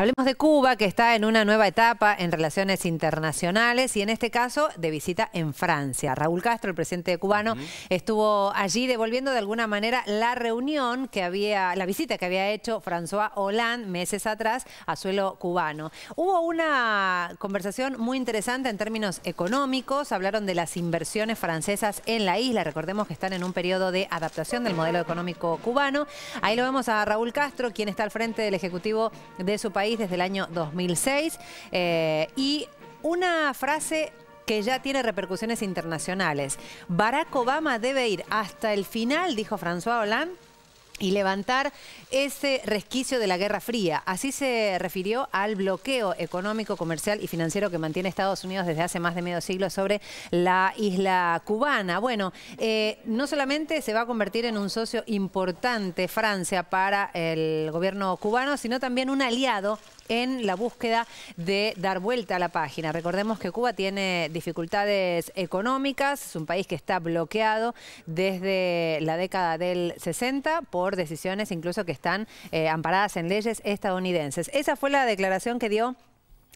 Hablemos de Cuba, que está en una nueva etapa en relaciones internacionales y en este caso de visita en Francia. Raúl Castro, el presidente cubano, estuvo allí devolviendo de alguna manera la reunión que había, la visita que había hecho François Hollande meses atrás a suelo cubano. Hubo una conversación muy interesante en términos económicos, hablaron de las inversiones francesas en la isla, recordemos que están en un periodo de adaptación del modelo económico cubano. Ahí lo vemos a Raúl Castro, quien está al frente del Ejecutivo de su país desde el año 2006 eh, y una frase que ya tiene repercusiones internacionales. Barack Obama debe ir hasta el final, dijo François Hollande, y levantar ese resquicio de la Guerra Fría. Así se refirió al bloqueo económico, comercial y financiero que mantiene Estados Unidos desde hace más de medio siglo sobre la isla cubana. Bueno, eh, no solamente se va a convertir en un socio importante Francia para el gobierno cubano, sino también un aliado en la búsqueda de dar vuelta a la página. Recordemos que Cuba tiene dificultades económicas, es un país que está bloqueado desde la década del 60 por decisiones incluso que están eh, amparadas en leyes estadounidenses. Esa fue la declaración que dio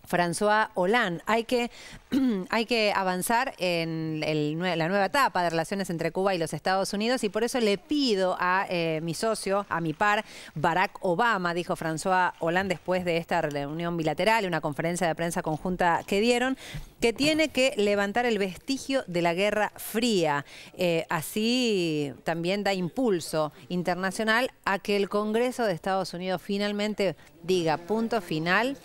François Hollande. Hay que, hay que avanzar en la nueva etapa de relaciones entre Cuba y los Estados Unidos y por eso le pido a eh, mi socio, a mi par, Barack Obama, dijo François Hollande después de esta reunión bilateral, y una conferencia de prensa conjunta que dieron, que tiene que levantar el vestigio de la Guerra Fría. Eh, así también da impulso internacional a que el Congreso de Estados Unidos finalmente diga punto final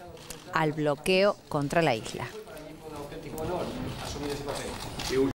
al bloqueo contra la isla.